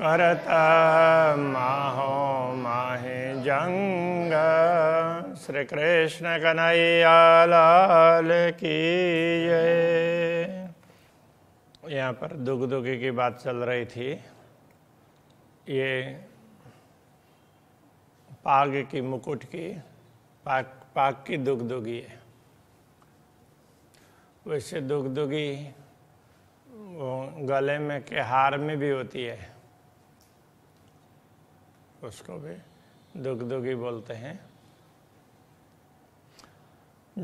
करता माहो माहे जंग श्री कृष्ण कन्हैया लाल की जय यहाँ पर दुख दुखी की बात चल रही थी ये पाग की मुकुट की पाक पाक की दुख दुखी है वैसे दुख दुखी गले में के हार में भी होती है उसको भी दुखी बोलते हैं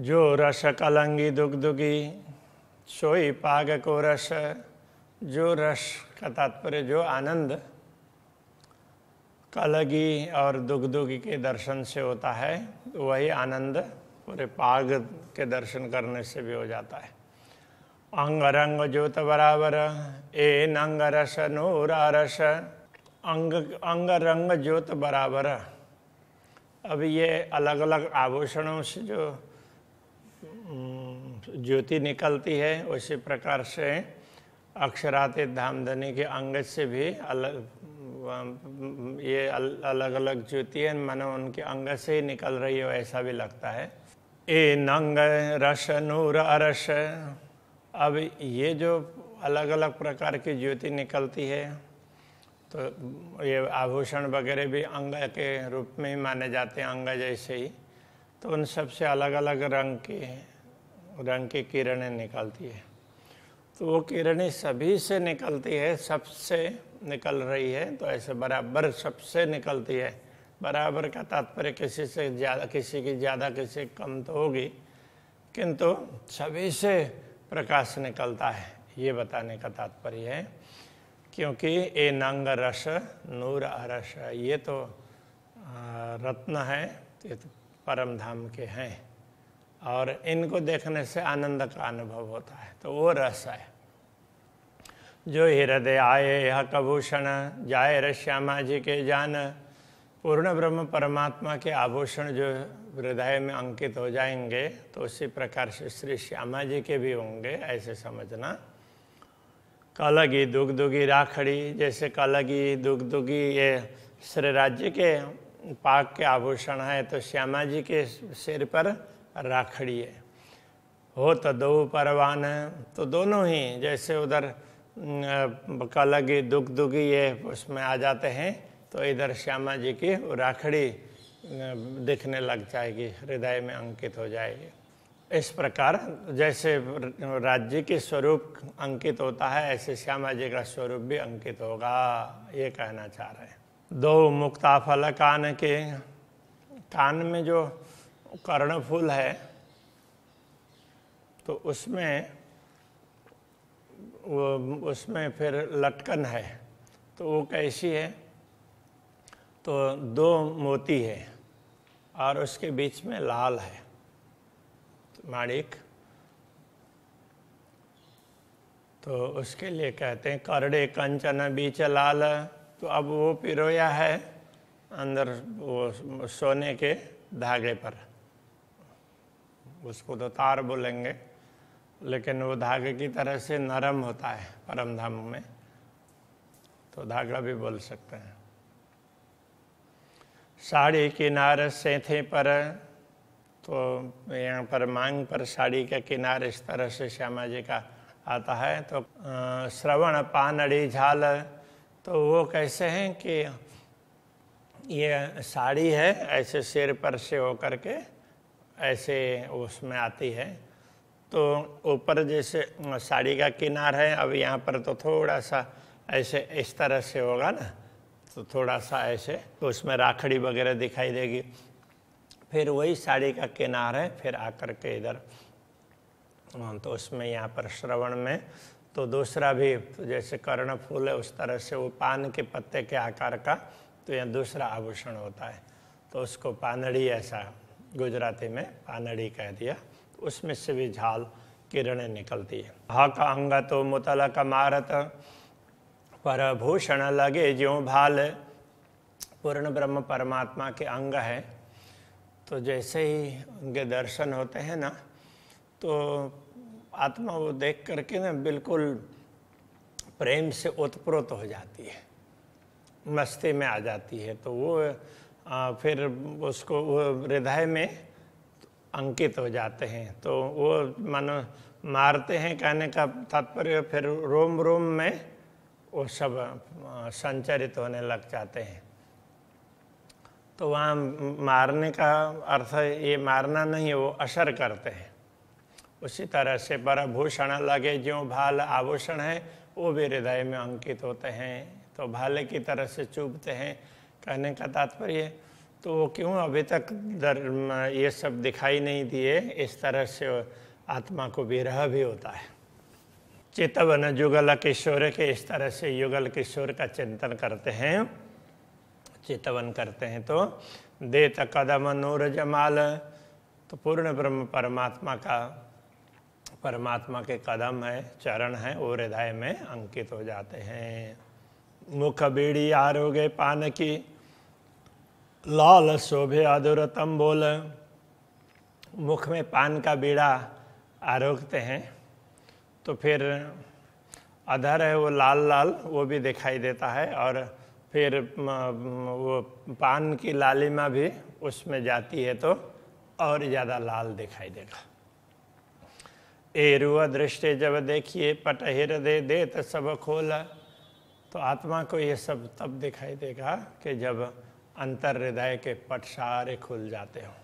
जो रस कलंगी दुखी सोई पाग को रस जो रस का तात्पर्य जो आनंद कलगी और दुखी के दर्शन से होता है वही आनंद पूरे पाग के दर्शन करने से भी हो जाता है अंग रंग ज्योत बराबर ए नंग रस नूरा रस अंग अंग रंग ज्योत बराबर अब ये अलग अलग आभूषणों से जो ज्योति निकलती है उसी प्रकार से अक्षरातीत धामधनी के अंग से भी अलग ये अलग अलग ज्योति है मानो उनके अंग से ही निकल रही है ऐसा भी लगता है ए नंग रस नूर अरस अब ये जो अलग अलग प्रकार की ज्योति निकलती है तो ये आभूषण वगैरह भी अंग के रूप में ही माने जाते हैं अंग जैसे ही तो उन सब से अलग अलग रंग की रंग की किरणें निकलती है तो वो किरणें सभी से निकलती है सबसे निकल रही है तो ऐसे बराबर सबसे निकलती है बराबर का तात्पर्य किसी से ज़्यादा किसी की ज़्यादा किसी कम तो होगी किंतु सभी से प्रकाश निकलता है ये बताने का तात्पर्य है क्योंकि ए नंग रस नूर अरस ये तो रत्न है ये तो परम धाम के हैं और इनको देखने से आनंद का अनुभव होता है तो वो रस है जो हृदय आए यह कभूषण जाए श्यामा जी के जान पूर्ण ब्रह्म परमात्मा के आभूषण जो हृदय में अंकित हो जाएंगे तो उसी प्रकार से श्री श्यामा जी के भी होंगे ऐसे समझना काला की दुख दुखी राखड़ी जैसे काला की दुख दुखी ये श्री राज्य के पाक के आभूषण है तो श्यामा जी के सिर पर राखड़ी है हो तो दो परवान है तो दोनों ही जैसे उधर काला की दुख दुखी ये उसमें आ जाते हैं तो इधर श्यामा जी की राखड़ी दिखने लग जाएगी हृदय में अंकित हो जाएगी इस प्रकार जैसे राज्य के स्वरूप अंकित होता है ऐसे श्यामा जी का स्वरूप भी अंकित होगा ये कहना चाह रहे हैं दो मुक्ता फल कान के कान में जो कर्ण फूल है तो उसमें वो उसमें फिर लटकन है तो वो कैसी है तो दो मोती है और उसके बीच में लाल है माणिक तो उसके लिए कहते हैं करड़े कंचन बीच लाल तो अब वो पिरोया है अंदर वो सोने के धागे पर उसको तो तार बोलेंगे लेकिन वो धागे की तरह से नरम होता है परम धाम में तो धागा भी बोल सकते हैं साड़ी किनार थे पर तो यहाँ पर मांग पर साड़ी के किनारे इस तरह से श्यामा जी का आता है तो श्रवण पानड़ी झाल तो वो कैसे हैं कि ये साड़ी है ऐसे सिर पर से होकर के ऐसे उसमें आती है तो ऊपर जैसे साड़ी का किनार है अब यहाँ पर तो थोड़ा सा ऐसे इस तरह से होगा ना तो थोड़ा सा ऐसे तो उसमें राखड़ी वगैरह दिखाई देगी फिर वही साड़ी का किनार है फिर आकर के इधर हाँ, तो उसमें यहाँ पर श्रवण में तो दूसरा भी तो जैसे कर्ण फूल है उस तरह से वो पान के पत्ते के आकार का तो यहाँ दूसरा आभूषण होता है तो उसको पानड़ी ऐसा गुजराती में पानड़ी कह दिया तो उसमें से भी झाल किरणें निकलती है हा का अंग तो मुतल का मारत पर भूषण लगे जो भाल पूर्ण ब्रह्म परमात्मा के अंग है तो जैसे ही उनके दर्शन होते हैं ना तो आत्मा वो देख करके ना बिल्कुल प्रेम से उत्प्रोत हो जाती है मस्ती में आ जाती है तो वो आ, फिर उसको वो हृदय में अंकित हो जाते हैं तो वो मानो मारते हैं कहने का तात्पर्य फिर रोम रोम में वो सब संचरित होने लग जाते हैं तो वहाँ मारने का अर्थ ये मारना नहीं है वो असर करते हैं उसी तरह से परभूषण लगे जो भाल आभूषण है वो भी हृदय में अंकित होते हैं तो भाले की तरह से चुभते हैं कहने का तात्पर्य तो वो क्यों अभी तक दर ये सब दिखाई नहीं दिए इस तरह से आत्मा को विरह भी, भी होता है चेतवन जुगल किशोर के इस तरह से युगल किशोर का चिंतन करते हैं चेतवन करते हैं तो दे तदम नूर जमाल तो पूर्ण ब्रह्म परमात्मा का परमात्मा के कदम है चरण है और हृदय में अंकित हो जाते हैं मुख बीड़ी आरोग्य पान की लाल शोभे अधुरतम बोल मुख में पान का बीड़ा आरोगते हैं तो फिर अधर है वो लाल लाल वो भी दिखाई देता है और फिर वो पान की लालिमा भी उसमें जाती है तो और ज़्यादा लाल दिखाई देगा एरुआ दृष्टि जब देखिए पट हृदय दे तो सब खोला तो आत्मा को ये सब तब दिखाई देगा कि जब अंतर हृदय के पट सारे खुल जाते हों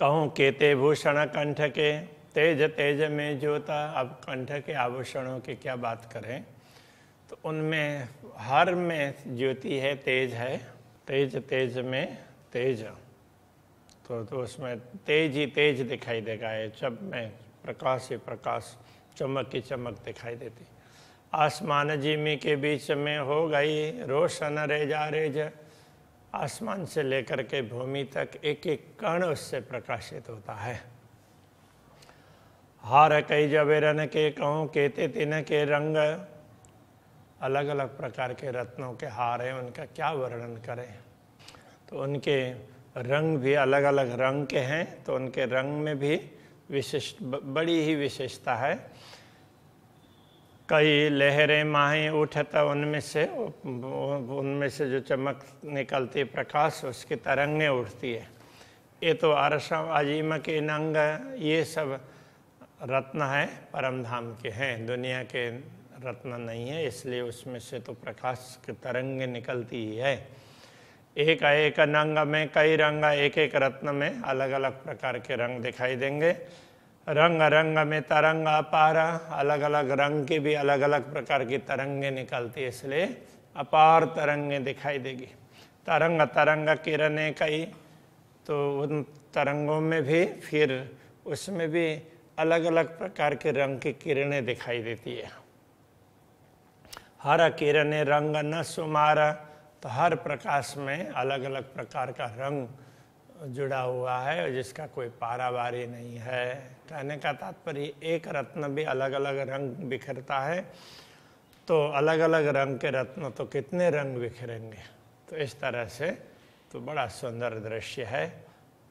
कहूँ केते भूषण कंठ के तेज तेज में जोता अब कंठ के आभूषणों की क्या बात करें तो उनमें हर में ज्योति है तेज है तेज तेज में तेज तो, तो उसमें तेज ही तेज दिखाई देगा ये जब में प्रकाश ही प्रकाश चमक ही चमक दिखाई देती आसमान जिमी के बीच में हो गई रोशन रेजा रेज आसमान से लेकर के भूमि तक एक एक कण उससे प्रकाशित होता है हार कई जबेरन के कहूँ केते तिन के रंग अलग अलग प्रकार के रत्नों के हार हैं उनका क्या वर्णन करें तो उनके रंग भी अलग अलग रंग के हैं तो उनके रंग में भी विशिष्ट बड़ी ही विशेषता है कई लहरें माहें उठता उनमें से उनमें से जो चमक निकलती प्रकाश उसकी तरंगें उठती है ये तो आरसा अजीम के नंग ये सब रत्न है परमधाम के हैं दुनिया के रत्न नहीं है इसलिए उसमें से तो प्रकाश की तरंग निकलती ही है एक एक रंग में कई रंग एक एक रत्न में अलग अलग प्रकार के रंग दिखाई देंगे रंग रंग में तरंग अपार अलग अलग रंग की भी अलग अलग प्रकार की तरंगे निकलती है इसलिए अपार तरंगे दिखाई देगी तरंग तरंग किरणें कई तो उन तरंगों में भी फिर उसमें भी अलग अलग प्रकार के रंग की किरणें दिखाई देती है हर किरण रंग न सुमारा तो हर प्रकाश में अलग अलग प्रकार का रंग जुड़ा हुआ है जिसका कोई पारावारी नहीं है कहने का तात्पर्य एक रत्न भी अलग अलग रंग बिखरता है तो अलग अलग रंग के रत्न तो कितने रंग बिखरेंगे तो इस तरह से तो बड़ा सुंदर दृश्य है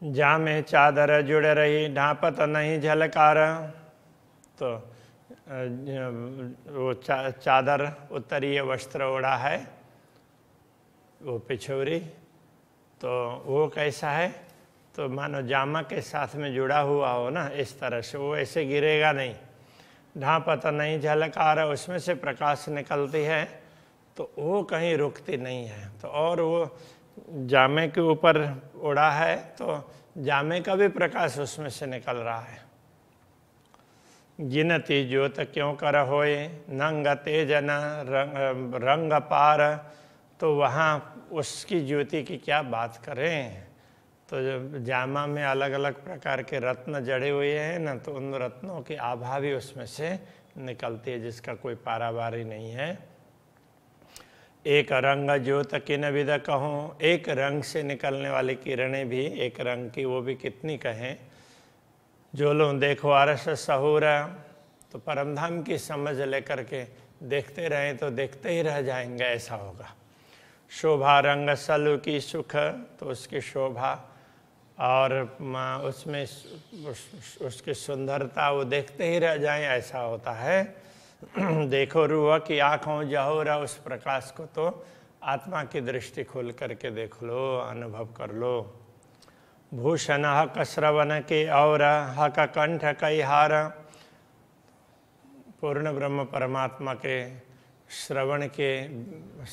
जा में चादर जुड़ रही ढापत तो नहीं झलकार तो वो चा, चादर उत्तरीय वस्त्र ओढ़ा है वो पिछौरी तो वो कैसा है तो मानो जामा के साथ में जुड़ा हुआ हो ना इस तरह से वो ऐसे गिरेगा नहीं ढाँ पता तो नहीं झलक आ रहा उसमें से प्रकाश निकलती है तो वो कहीं रुकती नहीं है तो और वो जामे के ऊपर उड़ा है तो जामे का भी प्रकाश उसमें से निकल रहा है गिनती ज्योत क्यों कर होए नंग तेजन रंग रंग पार तो वहाँ उसकी ज्योति की क्या बात करें तो जामा में अलग अलग प्रकार के रत्न जड़े हुए हैं ना तो उन रत्नों की आभा भी उसमें से निकलती है जिसका कोई पारावारी नहीं है एक रंग ज्योत किन विद कहूँ एक रंग से निकलने वाली किरणें भी एक रंग की वो भी कितनी कहें जो लोग देखो आरस सहूरा तो परमधाम की समझ लेकर के देखते रहें तो देखते ही रह जाएंगे ऐसा होगा शोभा रंग सलु की सुख तो उसकी शोभा और उसमें उस, उसकी सुंदरता वो देखते ही रह जाए ऐसा होता है देखो रूह की आँखों जहोरा उस प्रकाश को तो आत्मा की दृष्टि खोल करके देख लो अनुभव कर लो भूषण श्रवण के और हक कंठ हार पूर्ण ब्रह्म परमात्मा के श्रवण के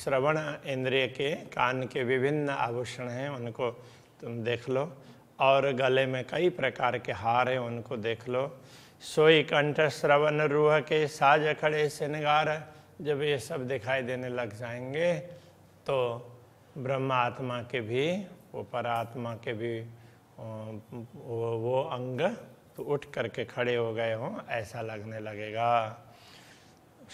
श्रवण इंद्रिय के कान के विभिन्न आभूषण हैं उनको तुम देख लो और गले में कई प्रकार के हार हैं उनको देख लो सोई कंठ श्रवण रूह के साज खड़े श्रृंगार जब ये सब दिखाई देने लग जाएंगे तो ब्रह्मात्मा के भी वो परात्मा के भी वो अंग तो उठ करके खड़े हो गए हों ऐसा लगने लगेगा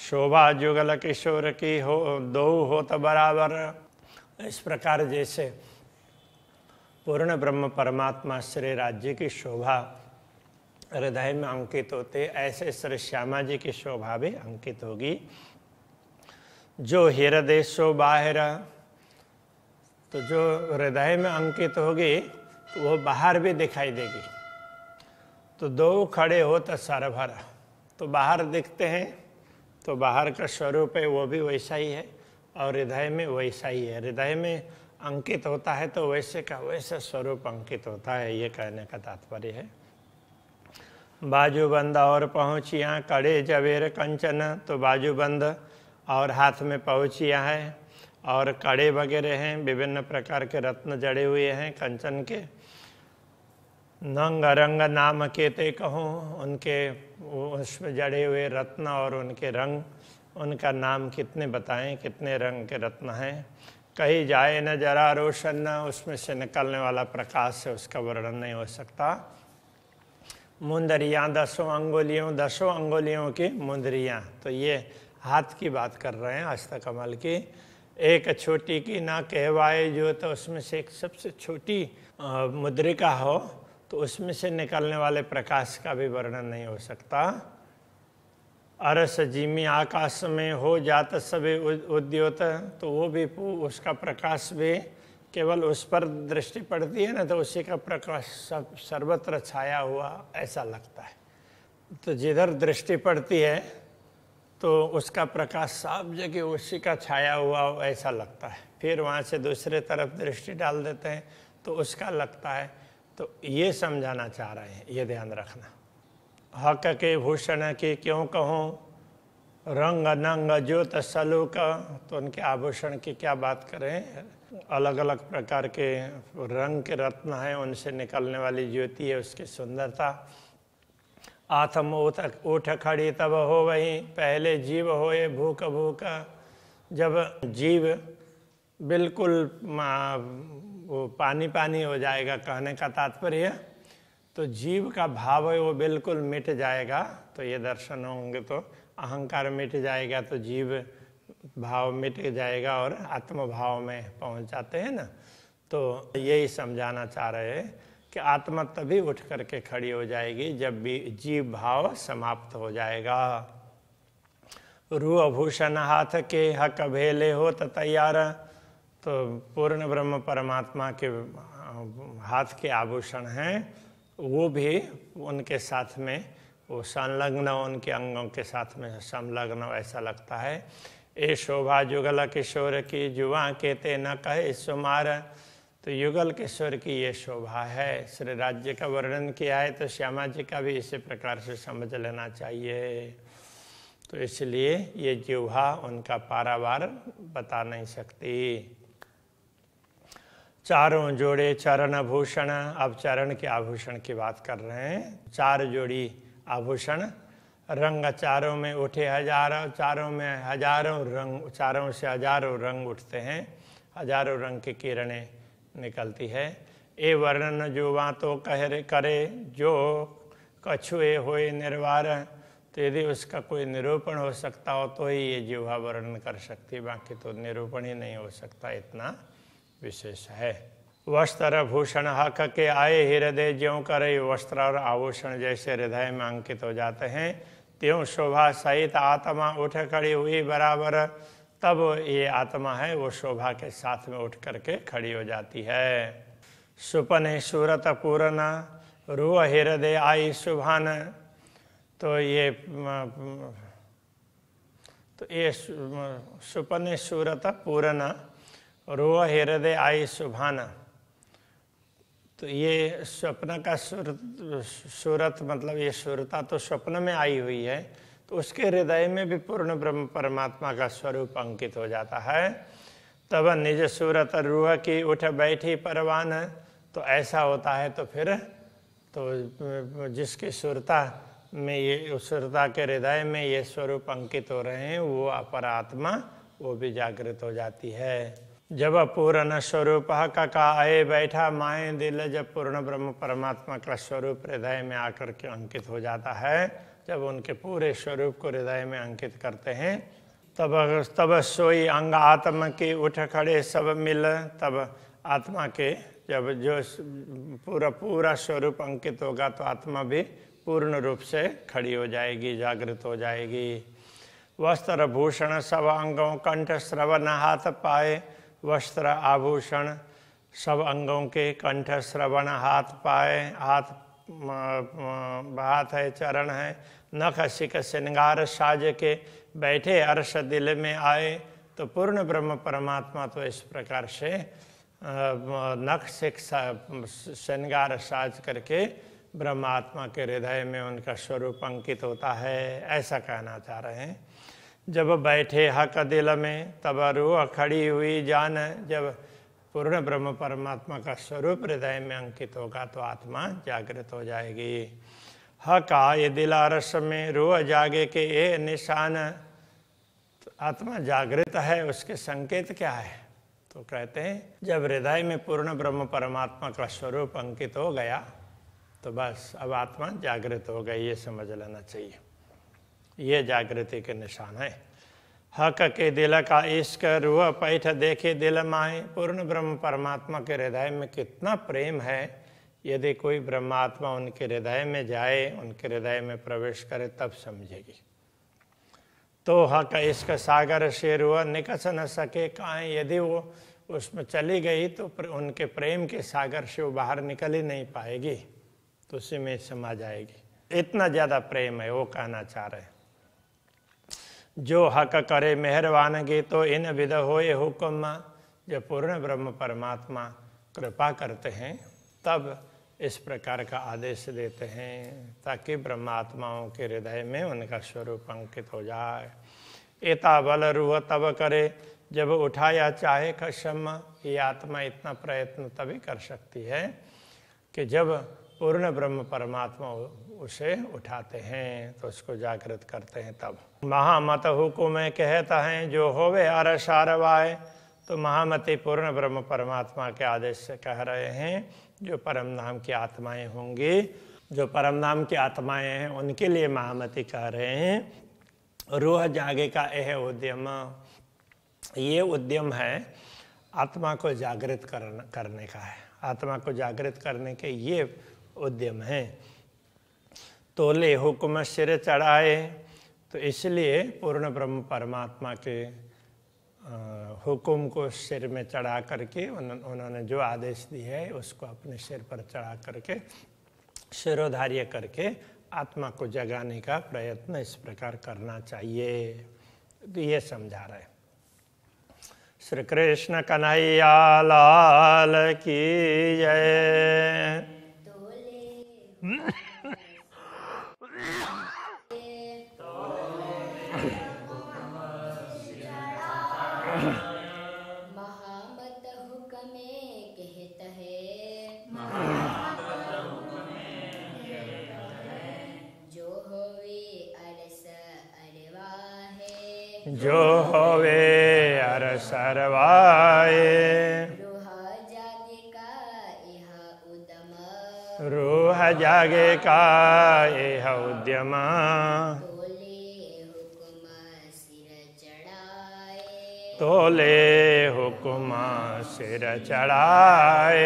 शोभा जुगल किशोर की हो दो हो तो बराबर इस प्रकार जैसे पूर्ण ब्रह्म परमात्मा श्री राज्य की शोभा हृदय में अंकित होते ऐसे श्री श्यामा जी की शोभा भी अंकित होगी जो हृदय शो बाहर तो जो हृदय में अंकित होगी तो वो बाहर भी दिखाई देगी तो दो खड़े हो तो सरभर तो बाहर दिखते हैं तो बाहर का स्वरूप है वो भी वैसा ही है और हृदय में वैसा ही है हृदय में अंकित होता है तो वैसे का वैसे स्वरूप अंकित होता है ये कहने का तात्पर्य है बाजूबंद और पहुँच यहाँ कड़े जवेर कंचन तो बाजूबंद और हाथ में पहुँच यहाँ है और कड़े वगैरह हैं विभिन्न प्रकार के रत्न जड़े हुए हैं कंचन के नंग रंग नाम के ते कहूँ उनके उसमें जड़े हुए रत्न और उनके रंग उनका नाम कितने बताएं कितने रंग के रत्न हैं कहीं जाए न जरा रोशन न उसमें से निकलने वाला प्रकाश से उसका वर्णन नहीं हो सकता मुंदरियाँ दसों अंगुलियों दसों अंगुलियों की मुंदरियाँ तो ये हाथ की बात कर रहे हैं आस्था की एक छोटी की ना कहवाए जो तो उसमें से एक सबसे छोटी मुद्रिका हो तो उसमें से निकलने वाले प्रकाश का भी वर्णन नहीं हो सकता अरस जिमी आकाश में हो जात सभी उद्योत तो वो भी उसका प्रकाश भी केवल उस पर दृष्टि पड़ती है ना तो उसी का प्रकाश सब सर्वत्र छाया हुआ ऐसा लगता है तो जिधर दृष्टि पड़ती है तो उसका प्रकाश सब जगह उसी का छाया हुआ ऐसा लगता है फिर वहाँ से दूसरे तरफ दृष्टि डाल देते हैं तो उसका लगता है तो ये समझाना चाह रहे हैं ये ध्यान रखना हक के भूषण के क्यों कहूँ रंग नंग ज्योत सलूक तो उनके आभूषण की क्या बात करें अलग अलग प्रकार के रंग के रत्न हैं उनसे निकलने वाली ज्योति है उसकी सुंदरता आथम उठ उठ खड़ी तब हो वही पहले जीव होए भूख भूख जब जीव बिल्कुल वो पानी पानी हो जाएगा कहने का तात्पर्य तो जीव का भाव है वो बिल्कुल मिट जाएगा तो ये दर्शन होंगे तो अहंकार मिट जाएगा तो जीव भाव मिट जाएगा और आत्मभाव में पहुंच जाते हैं ना तो यही समझाना चाह रहे हैं कि आत्मा तभी उठ करके खड़ी हो जाएगी जब भी जीव भाव समाप्त हो जाएगा रू अभूषण हाथ के हक भेले हो तो तैयार तो पूर्ण ब्रह्म परमात्मा के हाथ के आभूषण हैं वो भी उनके साथ में वो संलग्न उनके अंगों के साथ में संलग्न ऐसा लगता है ए शोभा जुगल किशोर की जुआ कहते न कहे सुमार तो युगल किशोर की ये शोभा है श्री राज्य का वर्णन किया है तो श्यामा जी का भी इसी प्रकार से समझ लेना चाहिए तो इसलिए ये जुहा उनका पारावार बता नहीं सकती चारों जोड़े चरण आभूषण अब चरण के आभूषण की बात कर रहे हैं चार जोड़ी आभूषण रंग चारों में उठे हजारों चारों में हजारों रंग चारों से हजारों रंग उठते हैं हजारों रंग की किरणें निकलती है ए वर्णन जो वहाँ तो कह करे जो कछुए होए निर्वार तो यदि उसका कोई निरूपण हो सकता हो तो ही ये जीवा वर्णन कर सकती बाकी तो निरूपण ही नहीं हो सकता इतना विशेष है वस्त्र भूषण हक के आए हृदय ज्यों करे वस्त्र और आभूषण जैसे हृदय में अंकित हो जाते हैं त्यों शोभा सहित आत्मा उठ खड़ी हुई बराबर तब ये आत्मा है वो शोभा के साथ में उठ करके खड़ी हो जाती है सुपन सूरत पूर्ण रूह हृदय आई सुभान तो ये तो ये सुपन सूरत पूर्ण रोह हृदय आई सुभाना तो ये स्वप्न का सूरत सूरत मतलब ये सूरता तो स्वप्न में आई हुई है तो उसके हृदय में भी पूर्ण ब्रह्म परमात्मा का स्वरूप अंकित हो जाता है तब निज सूरत रूह की उठ बैठी परवान तो ऐसा होता है तो फिर तो जिसकी सुरता में ये सुरता के हृदय में ये स्वरूप अंकित हो रहे हैं वो अपरात्मा वो भी जागृत हो जाती है जब पूर्ण स्वरूप का का आए बैठा माए दिल जब पूर्ण ब्रह्म परमात्मा का स्वरूप हृदय में आकर के अंकित हो जाता है जब उनके पूरे स्वरूप को हृदय में अंकित करते हैं तब तब सोई अंग आत्मा के उठ खड़े सब मिल तब आत्मा के जब जो पूरा पूरा स्वरूप अंकित होगा तो आत्मा भी पूर्ण रूप से खड़ी हो जाएगी जागृत हो जाएगी वस्त्र भूषण सब अंगों कंठ श्रवण हाथ पाए वस्त्र आभूषण सब अंगों के कंठ श्रवण हाथ पाए हाथ हाथ है चरण है नख शिख श्रृंगार साज के बैठे अर्श दिल में आए तो पूर्ण ब्रह्म परमात्मा तो इस प्रकार से नख शिख श्रृंगार साज करके ब्रह्मात्मा के हृदय में उनका स्वरूप अंकित होता है ऐसा कहना चाह रहे हैं जब बैठे हक दिल में तब रूह खड़ी हुई जान जब पूर्ण ब्रह्म परमात्मा का स्वरूप हृदय में अंकित होगा तो आत्मा जागृत हो जाएगी हक ये दिल रस में रूह जागे के ये निशान तो आत्मा जागृत है उसके संकेत क्या है तो कहते हैं जब हृदय में पूर्ण ब्रह्म परमात्मा का स्वरूप अंकित हो गया तो बस अब आत्मा जागृत हो गई ये समझ लेना चाहिए ये जागृति के निशान है हक के दिल का इश्क रूह पैठ देखे दिल माए पूर्ण ब्रह्म परमात्मा के हृदय में कितना प्रेम है यदि कोई ब्रह्मात्मा उनके हृदय में जाए उनके हृदय में प्रवेश करे तब समझेगी तो हक इश्क सागर शेर हुआ निकस न सके का यदि वो उसमें चली गई तो प्र, उनके प्रेम के सागर से वो बाहर निकल ही नहीं पाएगी तो उसी में समा जाएगी इतना ज़्यादा प्रेम है वो कहना चाह रहे हैं जो हक करे मेहरबानगी तो इन विध होए हुक्म जो पूर्ण ब्रह्म परमात्मा कृपा करते हैं तब इस प्रकार का आदेश देते हैं ताकि ब्रह्मात्माओं के हृदय में उनका स्वरूप अंकित हो जाए एता बल रूह तब करे जब उठाया चाहे कश्यम ये आत्मा इतना प्रयत्न तभी कर सकती है कि जब पूर्ण ब्रह्म परमात्मा उसे उठाते हैं तो उसको जागृत करते हैं तब महामत को मैं कहता है जो होवे अरस आरवाए तो महामति पूर्ण ब्रह्म परमात्मा के आदेश से कह रहे हैं जो परम नाम की आत्माएं होंगी जो परम नाम की आत्माएं हैं उनके लिए महामति कह रहे हैं रूह जागे का यह उद्यम ये उद्यम है आत्मा को जागृत करने का है आत्मा को जागृत करने के ये उद्यम है तोले हुक्म सिर चढ़ाए तो इसलिए पूर्ण ब्रह्म परमात्मा के हुक्म को सिर में चढ़ा करके उन्होंने जो आदेश दिया है उसको अपने सिर पर चढ़ा करके शिरोधार्य करके आत्मा को जगाने का प्रयत्न इस प्रकार करना चाहिए तो ये समझा रहे श्री कृष्ण कन्हैया लाल की जय काय हौद्यमा तोले हुकुमा सिर चढ़ाए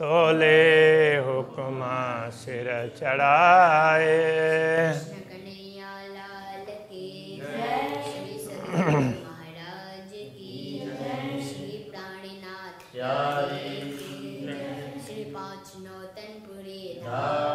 तोले हुकुमा सिर चढ़ाए महाराज की प्राणीनाथ Amen. Uh,